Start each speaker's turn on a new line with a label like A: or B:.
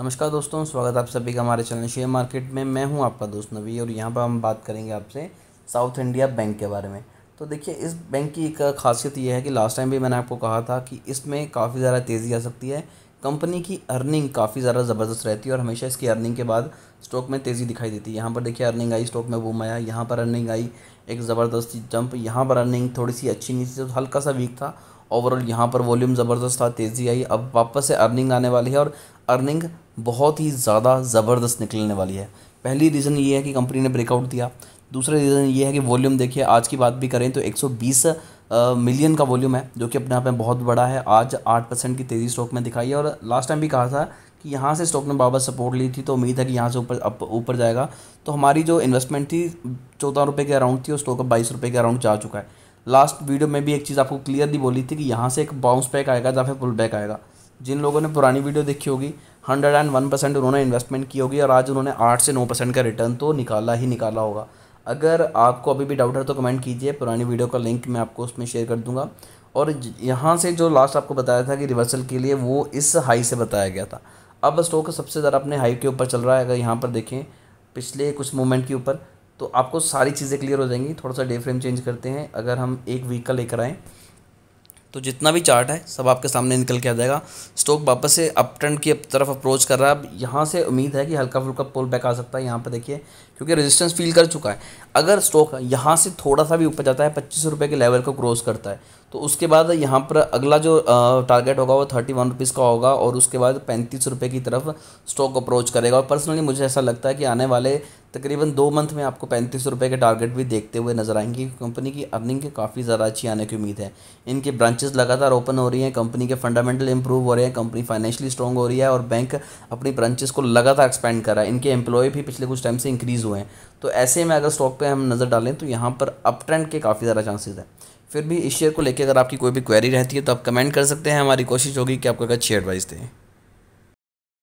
A: नमस्कार दोस्तों स्वागत आप सभी का हमारे चैनल शेयर मार्केट में मैं हूं आपका दोस्त नवी और यहां पर हम बात करेंगे आपसे साउथ इंडिया बैंक के बारे में तो देखिए इस बैंक की एक खासियत यह है कि लास्ट टाइम भी मैंने आपको कहा था कि इसमें काफ़ी ज़्यादा तेज़ी आ सकती है कंपनी की अर्निंग काफ़ी ज़्यादा ज़बरदस्त रहती है और हमेशा इसकी अर्निंग के बाद स्टॉक में तेज़ी दिखाई देती है यहाँ पर देखिए अर्निंग आई स्टॉक में बूम आया यहाँ पर अर्निंग आई एक ज़बरदस्त जंप यहाँ पर अर्निंग थोड़ी सी अच्छी नहीं थी हल्का सा वीक था ओवरऑल यहाँ पर वॉल्यूम ज़बरदस्त था तेज़ी आई अब वापस से अर्निंग आने वाली है और अर्निंग बहुत ही ज़्यादा ज़बरदस्त निकलने वाली है पहली रीज़न ये है कि कंपनी ने ब्रेकआउट दिया दूसरा रीज़न ये है कि वॉल्यूम देखिए आज की बात भी करें तो 120 मिलियन का वॉल्यूम है जो कि अपने आप में बहुत बड़ा है आज आठ परसेंट की तेज़ी स्टॉक में दिखाई है और लास्ट टाइम भी कहा था कि यहाँ से स्टॉक ने बाबा सपोर्ट ली थी तो उम्मीद है कि यहाँ से ऊपर ऊपर जाएगा तो हमारी जो इन्वेस्टमेंट थी चौदह रुपये के अराउंड थी और स्टॉक अब बाईस रुपये के अराउंड जा चुका है लास्ट वीडियो में भी एक चीज़ आपको क्लियरली बोली थी कि यहाँ से एक बाउंस बैक आएगा या फिर पुल बैक आएगा जिन लोगों ने पुरानी वीडियो देखी होगी हंड्रेड एंड वन परसेंट उन्होंने इन्वेस्टमेंट की होगी और आज उन्होंने आठ से नौ परसेंट का रिटर्न तो निकाला ही निकाला होगा अगर आपको अभी भी डाउट है तो कमेंट कीजिए पुरानी वीडियो का लिंक मैं आपको उसमें शेयर कर दूंगा और यहाँ से जो लास्ट आपको बताया था कि रिवर्सल के लिए वो इस हाई से बताया गया था अब स्टॉक सबसे ज़्यादा अपने हाई के ऊपर चल रहा है अगर यहाँ पर देखें पिछले कुछ मोमेंट के ऊपर तो आपको सारी चीज़ें क्लियर हो जाएंगी थोड़ा सा डे फ्रेम चेंज करते हैं अगर हम एक वीक का लेकर आएँ तो जितना भी चार्ट है सब आपके सामने निकल के आ जाएगा स्टॉक वापस से अप ट्रेंड की तरफ अप्रोच कर रहा है अब यहाँ से उम्मीद है कि हल्का फुल्का पुल बैक आ सकता है यहाँ पर देखिए क्योंकि रेजिस्टेंस फील कर चुका है अगर स्टॉक यहाँ से थोड़ा सा भी ऊपर जाता है पच्चीस रुपये के लेवल को क्रॉस करता है तो उसके बाद यहाँ पर अगला जो टारगेट होगा वो थर्टी वन रुपीज़ का होगा और उसके बाद पैंतीस रुपये की तरफ स्टॉक अप्रोच करेगा और पर्सनली मुझे ऐसा लगता है कि आने वाले तकरीबन दो मंथ में आपको पैंतीस रुपये के टारगेट भी देखते हुए नजर आएंगे कंपनी की अर्निंग के काफ़ी ज़्यादा अच्छी आने की उम्मीद है इनके ब्रांचेस लगातार ओपन हो रही हैं कंपनी के फंडामेंटल इंप्रूव हो रहे हैं कंपनी फाइनेंशियली स्ट्रॉन्ग हो रही है और बैंक अपनी ब्रांचेस को लगातार एक्सपेंड कर रहा है इनके एम्प्लॉय भी पिछले कुछ टाइम से इंक्रीज़ हुए हैं तो ऐसे में अगर स्टॉक पे हम नज़र डालें तो यहाँ पर अप ट्रेंड के काफ़ी ज़्यादा चांसेस हैं फिर भी इस शेयर को लेकर अगर आपकी कोई भी क्वेरी रहती है तो आप कमेंट कर सकते हैं हमारी कोशिश होगी कि आपको अगर शेयर एडवाइस दें